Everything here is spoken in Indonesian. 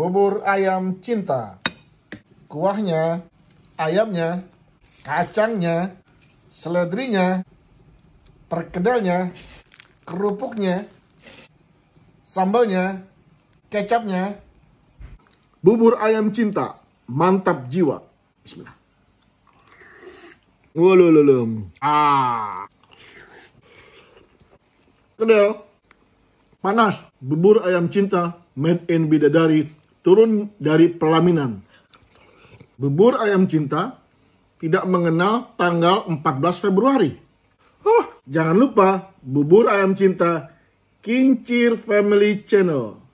bubur ayam cinta. Kuahnya, ayamnya, kacangnya, seledrinya, perkedelnya, kerupuknya, sambalnya, kecapnya. Bubur ayam cinta, mantap jiwa. Bismillah. Wululum. Ah. Kedel. Panas. Bubur ayam cinta made in bidadari turun dari pelaminan. Bubur ayam cinta tidak mengenal tanggal 14 Februari. Huh, jangan lupa bubur ayam cinta Kincir Family Channel.